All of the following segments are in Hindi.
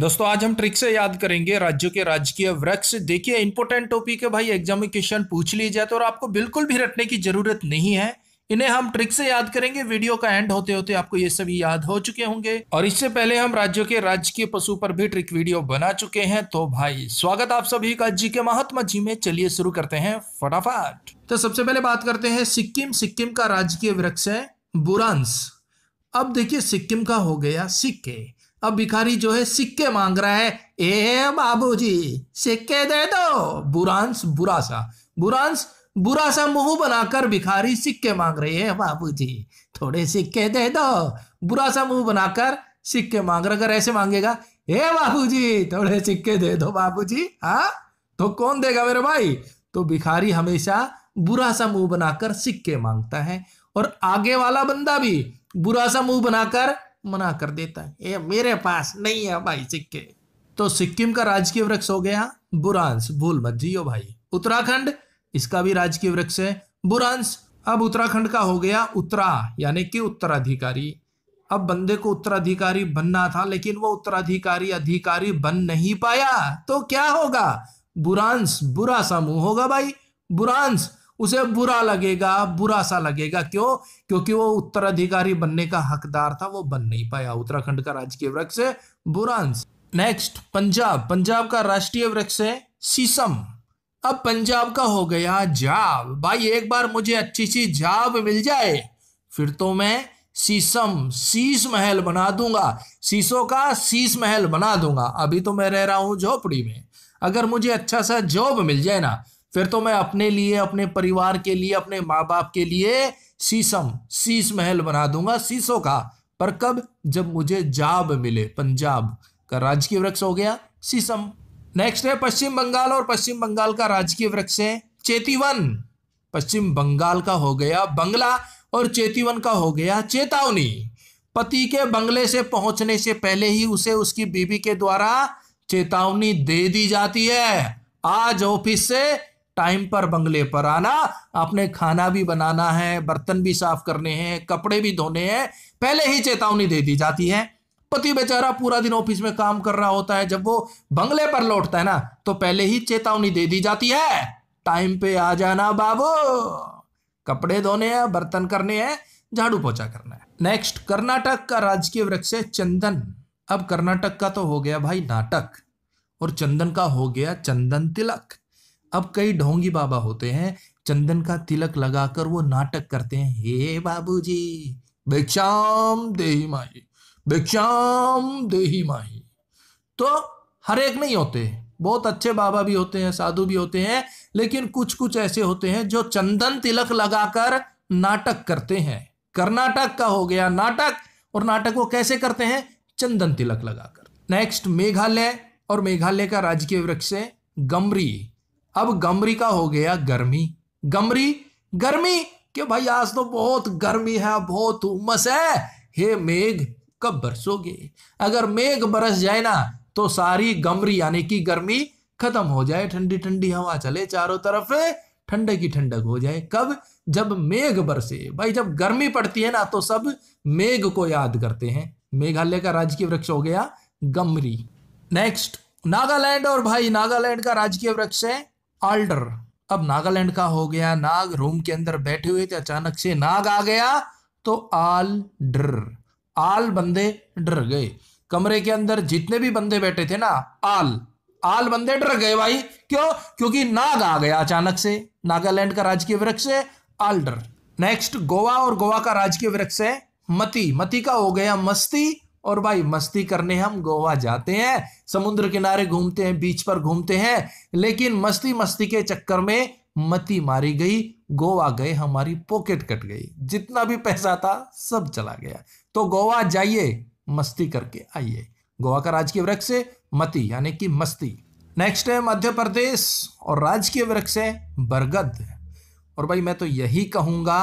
दोस्तों आज हम ट्रिक से याद करेंगे राज्यों के राजकीय वृक्ष देखिए इंपोर्टेंट टॉपिक है भाई एग्जाम में क्वेश्चन पूछ लिए तो और आपको बिल्कुल भी रटने की जरूरत नहीं है इन्हें हम ट्रिक से याद करेंगे वीडियो का एंड होते होते आपको ये सभी याद हो चुके होंगे और इससे पहले हम राज्यों के राजकीय पशु पर भी ट्रिक वीडियो बना चुके हैं तो भाई स्वागत आप सभी का जी के महात्मा जी में चलिए शुरू करते हैं फटाफट तो सबसे पहले बात करते हैं सिक्किम सिक्किम का राजकीय वृक्ष है बुरांस अब देखिए सिक्किम का हो गया सिक्के अब भिखारी जो है सिक्के मांग रहा है ए बाबू जी सिक्के दे दो बुरांस सा बुरांस बुरा सा मुंह बनाकर भिखारी सिक्के मांग रही है जी थोड़े सिक्के दे दो बुरा सा मुंह बनाकर सिक्के मांग रहा अगर ऐसे मांगेगा हे बाबू जी थोड़े सिक्के दे दो बाबू जी हाँ तो कौन देगा मेरे भाई तो भिखारी हमेशा बुरा सा मुंह बनाकर सिक्के मांगता है और आगे वाला बंदा भी बुरा सा मुंह बनाकर मना कर देता है ये मेरे पास नहीं है भाई सिक्के तो सिक्किम का राजकीय वृक्ष हो गया बुरांस भूल मत जियो भाई उत्तराखंड इसका भी राजकीय वृक्ष है बुरांस अब उत्तराखंड का हो गया उत्तरा यानी कि उत्तराधिकारी अब बंदे को उत्तराधिकारी बनना था लेकिन वो उत्तराधिकारी अधिकारी बन नहीं पाया तो क्या होगा बुरांस बुरा समूह होगा भाई बुरांस उसे बुरा लगेगा बुरा सा लगेगा क्यों क्योंकि वो उत्तराधिकारी बनने का हकदार था वो बन नहीं पाया उत्तराखंड का राजकीय वृक्ष है बुरांस नेक्स्ट पंजाब पंजाब का राष्ट्रीय वृक्ष है सीसम अब पंजाब का हो गया जाब भाई एक बार मुझे अच्छी सी जाब मिल जाए फिर तो मैं सीसम सीस महल बना दूंगा शीशो का सीस महल बना दूंगा अभी तो मैं रह रहा हूं झोपड़ी में अगर मुझे अच्छा सा जॉब मिल जाए ना फिर तो मैं अपने लिए अपने परिवार के लिए अपने माँ बाप के लिए शीशम शीश महल बना दूंगा शीशो का पर कब जब मुझे जाब मिले पंजाब का राजकीय वृक्ष हो गया शीशम नेक्स्ट है पश्चिम बंगाल और पश्चिम बंगाल का राजकीय वृक्ष है चेतीवन पश्चिम बंगाल का हो गया बंगला और चेतीवन का हो गया चेतावनी पति के बंगले से पहुंचने से पहले ही उसे उसकी बीबी के द्वारा चेतावनी दे दी जाती है आज ऑफिस से टाइम पर बंगले पर आना आपने खाना भी बनाना है बर्तन भी साफ करने हैं कपड़े भी धोने हैं पहले ही चेतावनी दे दी जाती है पति बेचारा पूरा दिन ऑफिस में काम कर रहा होता है जब वो बंगले पर लौटता है ना तो पहले ही चेतावनी दे दी जाती है टाइम पे आ जाना बाबू कपड़े धोने हैं बर्तन करने हैं झाड़ू पोछा करना है नेक्स्ट कर्नाटक का राजकीय वृक्ष है चंदन अब कर्नाटक का तो हो गया भाई नाटक और चंदन का हो गया चंदन तिलक अब कई ढोंगी बाबा होते हैं चंदन का तिलक लगाकर वो नाटक करते हैं हे जी बेचाम देही माही भिक्षाम देही माही तो हर एक नहीं होते बहुत अच्छे बाबा भी होते हैं साधु भी होते हैं लेकिन कुछ कुछ ऐसे होते हैं जो चंदन तिलक लगाकर नाटक करते हैं कर्नाटक का हो गया नाटक और नाटक वो कैसे करते हैं चंदन तिलक लगाकर नेक्स्ट मेघालय और मेघालय का राजकीय वृक्ष है गमरी अब गमरी का हो गया गर्मी गमरी गर्मी कि भाई आज तो बहुत गर्मी है बहुत उमस है हे मेघ कब बरसोगे अगर मेघ बरस जाए ना तो सारी गमरी यानी कि गर्मी खत्म हो जाए ठंडी ठंडी हवा चले चारों तरफ ठंडे की ठंडक हो जाए कब जब मेघ बरसे भाई जब गर्मी पड़ती है ना तो सब मेघ को याद करते हैं मेघालय का राजकीय वृक्ष हो गया गमरी नेक्स्ट नागालैंड और भाई नागालैंड का राजकीय वृक्ष है आल्डर अब नागालैंड का हो गया नाग रूम के अंदर बैठे हुए थे अचानक से नाग आ गया तो आल डर आल बंदे डर गए कमरे के अंदर जितने भी बंदे बैठे थे ना आल आल बंदे डर गए भाई क्यों क्योंकि नाग आ गया अचानक से नागालैंड का राजकीय वृक्ष है डर नेक्स्ट गोवा और गोवा का राजकीय वृक्ष है मती मती का हो गया मस्ती और भाई मस्ती करने हम गोवा जाते हैं समुद्र किनारे घूमते हैं बीच पर घूमते हैं लेकिन मस्ती मस्ती के चक्कर में मती मारी गई गोवा गए हमारी पॉकेट कट गई जितना भी पैसा था सब चला गया तो गोवा जाइए मस्ती करके आइए गोवा का राजकीय वृक्ष है मती यानी कि मस्ती नेक्स्ट है मध्य प्रदेश और राजकीय वृक्ष है बरगद और भाई मैं तो यही कहूंगा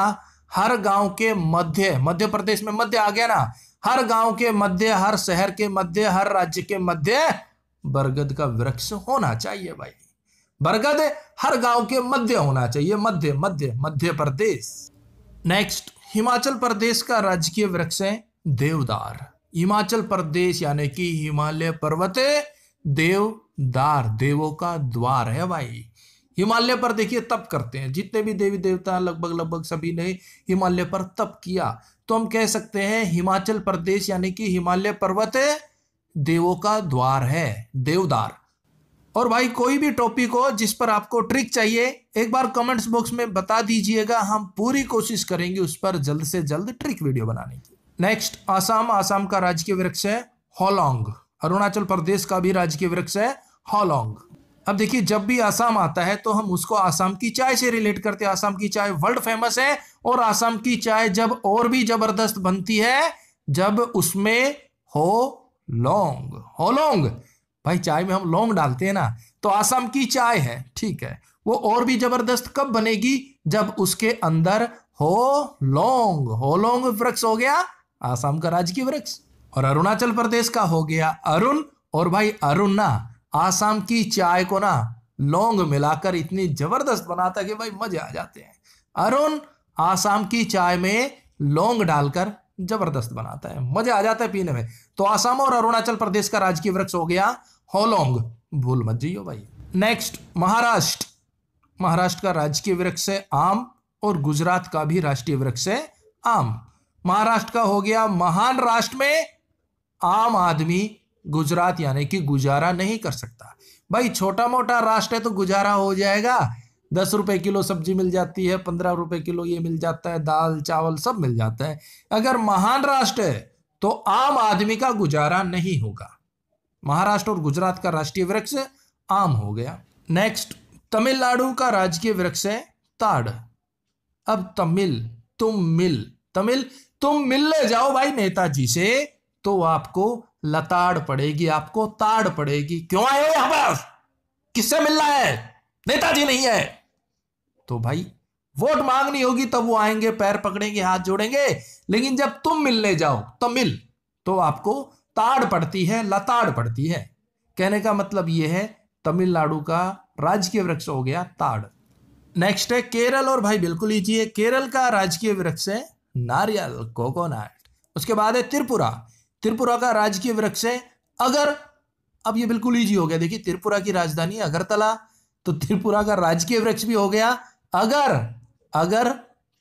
हर गांव के मध्य मध्य प्रदेश में मध्य आ गया ना हर गांव के मध्य हर शहर के मध्य हर राज्य के मध्य बरगद का वृक्ष होना चाहिए भाई बरगद हर गांव के मध्य होना चाहिए मध्य मध्य मध्य प्रदेश नेक्स्ट हिमाचल प्रदेश का राजकीय वृक्ष है देवदार हिमाचल प्रदेश यानी कि हिमालय पर्वत देवदार देवों का द्वार है भाई हिमालय पर देखिए तप करते हैं जितने भी देवी देवता लगभग लगभग सभी ने हिमालय पर तप किया तो हम कह सकते हैं हिमाचल प्रदेश यानी कि हिमालय पर्वत देवों का द्वार है देवदार और भाई कोई भी टॉपिक हो जिस पर आपको ट्रिक चाहिए एक बार कमेंट्स बॉक्स में बता दीजिएगा हम पूरी कोशिश करेंगे उस पर जल्द से जल्द ट्रिक वीडियो बनाने की नेक्स्ट आसाम आसाम का राजकीय वृक्ष है हॉलोंग अरुणाचल प्रदेश का भी राजकीय वृक्ष है हॉलोंग अब देखिए जब भी आसाम आता है तो हम उसको आसाम की चाय से रिलेट करते हैं आसाम की चाय वर्ल्ड फेमस है और आसाम की चाय जब और भी जबरदस्त बनती है जब उसमें हो लौंग हो लौंग भाई चाय में हम लौंग डालते हैं ना तो आसाम की चाय है ठीक है वो और भी जबरदस्त कब बनेगी जब उसके अंदर हो लौंग हो लौंग वृक्ष हो गया आसाम का राजकीय वृक्ष और अरुणाचल प्रदेश का हो गया अरुण और भाई अरुण ना आसाम की चाय को ना लौंग मिलाकर इतनी जबरदस्त बनाता कि भाई मजे आ जाते हैं अरुण आसाम की चाय में लौंग डालकर जबरदस्त बनाता है मजे आ जाता है पीने में तो आसाम और अरुणाचल प्रदेश का राजकीय वृक्ष हो गया होलोंग भूल मत जाइयो भाई नेक्स्ट महाराष्ट्र महाराष्ट्र का राजकीय वृक्ष है आम और गुजरात का भी राष्ट्रीय वृक्ष है आम महाराष्ट्र का हो गया महान राष्ट्र में आम आदमी गुजरात यानी कि गुजारा नहीं कर सकता भाई छोटा मोटा राष्ट्र है तो गुजारा हो जाएगा दस रुपए किलो सब्जी मिल जाती है पंद्रह रुपए किलो ये मिल जाता है दाल चावल सब मिल जाता है अगर महान राष्ट्र है तो आम आदमी का गुजारा नहीं होगा महाराष्ट्र और गुजरात का राष्ट्रीय वृक्ष आम हो गया नेक्स्ट तमिलनाडु का राजकीय वृक्ष है ताड़ अब तमिल तुम मिल तमिल तुम मिलने जाओ भाई नेताजी से तो आपको लताड़ पड़ेगी आपको ताड़ पड़ेगी क्यों आए हो यहां पर किससे मिलना है नेताजी नहीं है तो भाई वोट मांगनी होगी तब वो आएंगे पैर पकड़ेंगे हाथ जोड़ेंगे लेकिन जब तुम मिलने जाओ तो मिल तो आपको ताड़ पड़ती है लताड़ पड़ती है कहने का मतलब ये है तमिलनाडु का राजकीय वृक्ष हो गया ताड़ नेक्स्ट है केरल और भाई बिल्कुल लीजिए केरल का राजकीय वृक्ष है नारियल कोकोनट उसके बाद है त्रिपुरा त्रिपुरा का राजकीय वृक्ष है अगर अब ये बिल्कुल ईजी हो गया देखिए त्रिपुरा की राजधानी अगरतला तो त्रिपुरा का राजकीय वृक्ष भी हो गया अगर अगर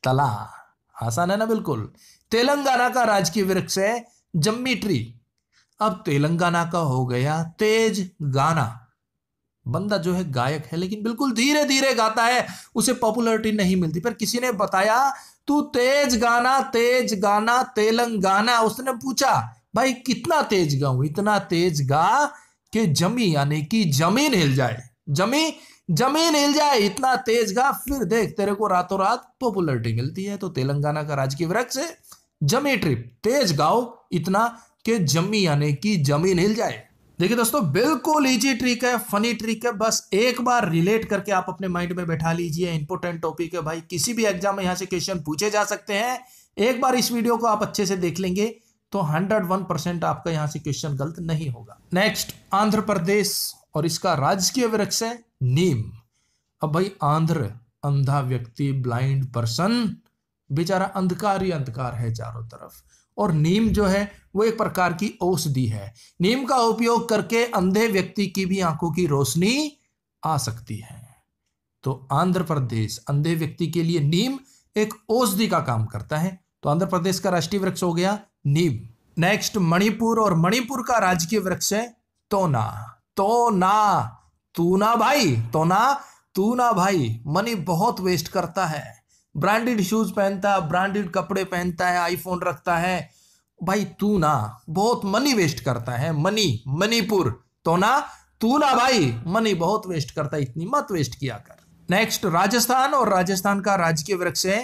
तला आसान है ना बिल्कुल तेलंगाना का राजकीय वृक्ष है जम्मी ट्री अब तेलंगाना का हो गया तेज गाना बंदा जो है गायक है लेकिन बिल्कुल धीरे धीरे गाता है उसे पॉपुलरिटी नहीं मिलती पर किसी ने बताया तू तेज गाना तेज गाना तेलंगाना उसने पूछा भाई कितना तेज गाऊं इतना तेज गा कि जमी यानी कि जमीन हिल जाए जमी जमीन हिल जाए इतना तेज गा फिर देख तेरे को रातों रात पॉपुलरिटी मिलती है तो तेलंगाना का राजकीय वृक्ष है जमी ट्रिप तेज गाओ इतना कि जमी यानी कि जमीन हिल जाए देखिए दोस्तों बिल्कुल इजी ट्रिक है फनी ट्रिक है बस एक बार रिलेट करके आप अपने माइंड में बैठा लीजिए इंपोर्टेंट टॉपिक है भाई किसी भी एग्जाम में यहां से क्वेश्चन पूछे जा सकते हैं एक बार इस वीडियो को आप अच्छे से देख लेंगे तो 101 परसेंट आपका यहां से क्वेश्चन गलत नहीं होगा नेक्स्ट आंध्र प्रदेश और इसका राजकीय वृक्ष है नीम अब भाई आंध्र अंधा व्यक्ति ब्लाइंड पर्सन बेचारा अंधकार ही अंधकार है चारों तरफ और नीम जो है वो एक प्रकार की औषधि है नीम का उपयोग करके अंधे व्यक्ति की भी आंखों की रोशनी आ सकती है तो आंध्र प्रदेश अंधे व्यक्ति के लिए नीम एक औषधि का काम करता है तो आंध्र प्रदेश का राष्ट्रीय वृक्ष हो गया नीब नेक्स्ट मणिपुर और मणिपुर का राजकीय वृक्ष है तोना तोना तूना भाई तोना तूना भाई मनी बहुत वेस्ट करता है ब्रांडेड शूज पहनता है ब्रांडेड कपड़े पहनता है आईफोन रखता है भाई तू ना बहुत मनी वेस्ट करता है मनी मणिपुर तो ना तू ना भाई मनी बहुत वेस्ट करता है इतनी मत वेस्ट किया कर नेक्स्ट राजस्थान और राजस्थान का राजकीय वृक्ष है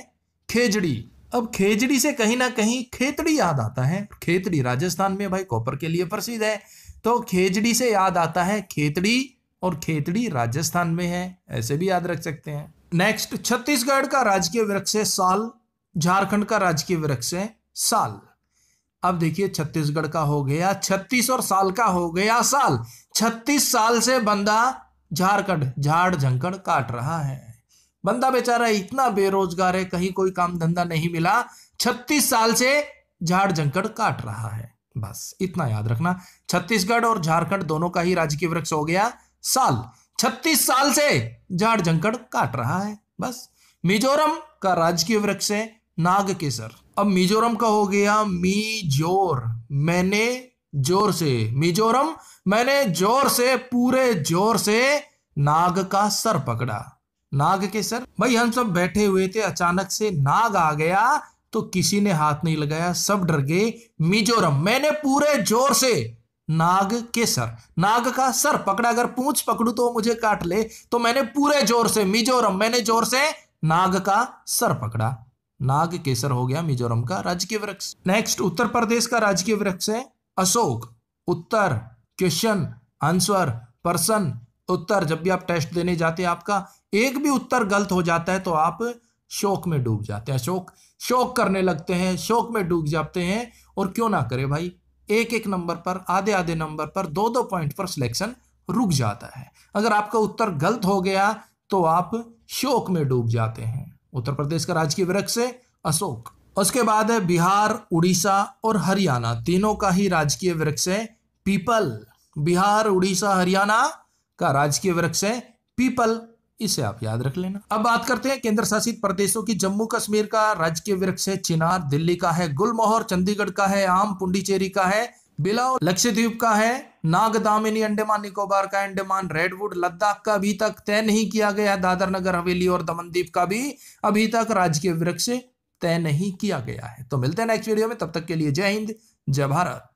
खेजड़ी अब खेजड़ी से कहीं ना कहीं खेतड़ी याद आता है खेतड़ी राजस्थान में भाई कॉपर के लिए प्रसिद्ध है तो खेजड़ी से याद आता है खेतड़ी और खेतड़ी राजस्थान में है ऐसे भी याद रख सकते हैं नेक्स्ट छत्तीसगढ़ का राजकीय वृक्ष है साल झारखंड का राजकीय वृक्ष है साल अब देखिए छत्तीसगढ़ का हो गया छत्तीस और साल का हो गया साल छत्तीस साल से बंदा झारखंड झाड़ झंकड़ काट रहा है बंदा बेचारा इतना बेरोजगार है कहीं कोई काम धंधा नहीं मिला छत्तीस साल से झाड़ जंकड़ काट रहा है बस इतना याद रखना छत्तीसगढ़ और झारखंड दोनों का ही राजकीय वृक्ष हो गया साल छत्तीस साल से झाड़ जंकड़ काट रहा है बस मिजोरम का राजकीय वृक्ष है नाग केसर अब मिजोरम का हो गया मिजोर मैंने जोर से मिजोरम मैंने जोर से पूरे जोर से नाग का सर पकड़ा नाग के सर भाई हम सब बैठे हुए थे अचानक से नाग आ गया तो किसी ने हाथ नहीं लगाया सब डर गए मिजोरम मैंने पूरे जोर से नाग के सर नाग का सर पकड़ा अगर पूछ पकड़ू तो मुझे काट ले तो मैंने पूरे जोर से मिजोरम मैंने जोर से नाग का सर पकड़ा नाग केसर हो गया मिजोरम का राजकीय वृक्ष नेक्स्ट उत्तर प्रदेश का राजकीय वृक्ष है अशोक उत्तर क्वेश्चन आंसर परसन उत्तर जब भी आप टेस्ट देने जाते हैं आपका एक भी उत्तर गलत हो जाता है तो आप शोक में डूब जाते हैं शोक शोक करने लगते हैं शोक में डूब जाते हैं और क्यों ना करें भाई एक एक नंबर पर आधे आधे नंबर पर दो दो पॉइंट पर सिलेक्शन रुक जाता है अगर आपका उत्तर गलत हो गया तो आप शोक में डूब जाते हैं उत्तर प्रदेश का राजकीय वृक्ष है अशोक उसके बाद है बिहार उड़ीसा और हरियाणा तीनों का ही राजकीय वृक्ष है पीपल बिहार उड़ीसा हरियाणा का राजकीय वृक्ष है पीपल इसे आप याद रख लेना अब बात करते हैं केंद्र शासित प्रदेशों की जम्मू कश्मीर का राजकीय वृक्ष है चिनार दिल्ली का है गुलमोहर चंडीगढ़ का है आम पुंडीचेरी का है बिलाव लक्षद्वीप का है नाग दामिनी अंडमान निकोबार का अंडमान रेडवुड लद्दाख का अभी तक तय नहीं किया गया है दादर नगर हवेली और दमनदीप का भी अभी तक राजकीय वृक्ष तय नहीं किया गया है तो मिलते हैं नेक्स्ट वीडियो में तब तक के लिए जय हिंद जय भारत